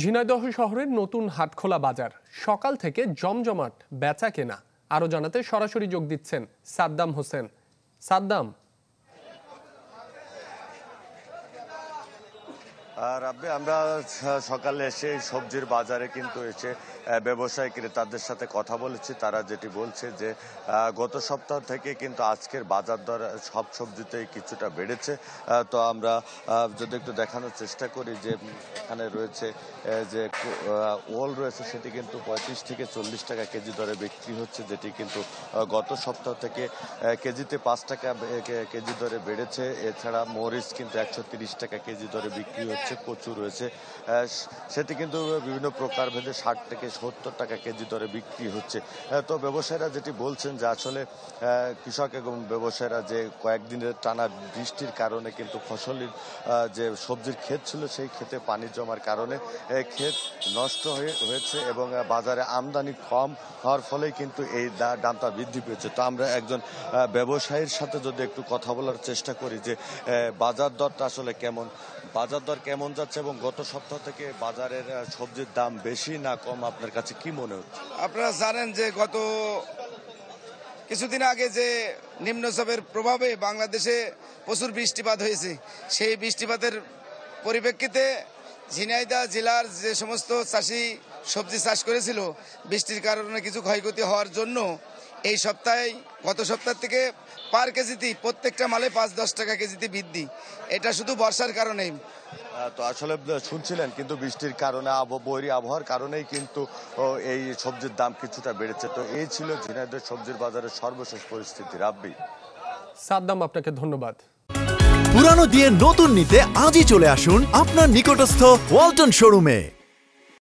ঝিনাইদহ শহরের নতুন হাটখোলা বাজার সকাল থেকে জমজমাট বেচা কেনা আরও জানাতে সরাসরি যোগ দিচ্ছেন সাদ্দাম হোসেন সাদ্দাম রাব্বে আমরা সকালে এসে সবজির বাজারে কিন্তু এসে ব্যবসায় ক্রেতাদের সাথে কথা বলেছি তারা যেটি বলছে যে গত সপ্তাহ থেকে কিন্তু আজকের বাজার দর সব সবজিতেই কিছুটা বেড়েছে তো আমরা যদি একটু দেখানোর চেষ্টা করি যে এখানে রয়েছে যে ওল রয়েছে সেটি কিন্তু পঁয়ত্রিশ থেকে চল্লিশ টাকা কেজি দরে বিক্রি হচ্ছে যেটি কিন্তু গত সপ্তাহ থেকে কেজিতে পাঁচ টাকা কেজি দরে বেড়েছে এছাড়া মরিচ কিন্তু একশো টাকা কেজি দরে বিক্রি হচ্ছে রয়েছে কচু রয়েছে সেটি কিন্তু বিভিন্ন প্রকার ভেদে ষাট থেকে সত্তর টাকা কেজি দরে বিক্রি হচ্ছে তো ব্যবসায়ীরা যেটি বলছেন যে আসলে কৃষক এবং ব্যবসায়ীরা যে কয়েকদিনের টানা বৃষ্টির কারণে কিন্তু ফসলের যে সবজির ক্ষেত ছিল সেই ক্ষেতে পানি জমার কারণে ক্ষেত নষ্ট হয়ে হয়েছে এবং বাজারে আমদানি কম হওয়ার ফলে কিন্তু এই দামটা বৃদ্ধি পেয়েছে তো আমরা একজন ব্যবসায়ীর সাথে যদি একটু কথা বলার চেষ্টা করি যে বাজার দরটা আসলে কেমন বাজার দর কেমন যাচ্ছে এবং গত সপ্তাহ থেকে বাজারের সবজির দাম বেশি না কম আপনার কাছে কি মনে হচ্ছে আপনারা জানেন যে গত কিছুদিন আগে যে নিম্নচাপের প্রভাবে বাংলাদেশে প্রচুর বৃষ্টিপাত হয়েছে সেই বৃষ্টিপাতের পরিপ্রেক্ষিতে ঝিনাইদা জেলার যে সমস্ত চাষি সবজি চাষ করেছিল বৃষ্টির কারণে কিছু ক্ষয়ক্ষতি হওয়ার জন্য এই সপ্তাহে গত সপ্তাহ থেকে পার কেজিতে প্রত্যেকটা মালে পাঁচ দশ টাকা কেজিতে বৃদ্ধি এটা শুধু বর্ষার কারণেই তো আসলে শুনছিলেন কিন্তু বৃষ্টির কারণে বৈরি আবহাওয়ার কারণেই কিন্তু এই সবজির দাম কিছুটা বেড়েছে তো এই ছিল ঝিনাইদের সবজির বাজারের সর্বশেষ পরিস্থিতি রাব্বি সাদ্দাম আপনাকে ধন্যবাদ পুরানো দিয়ে নতুন নিতে আজই চলে আসুন আপনার নিকটস্থ ওয়ালটন শোরুমে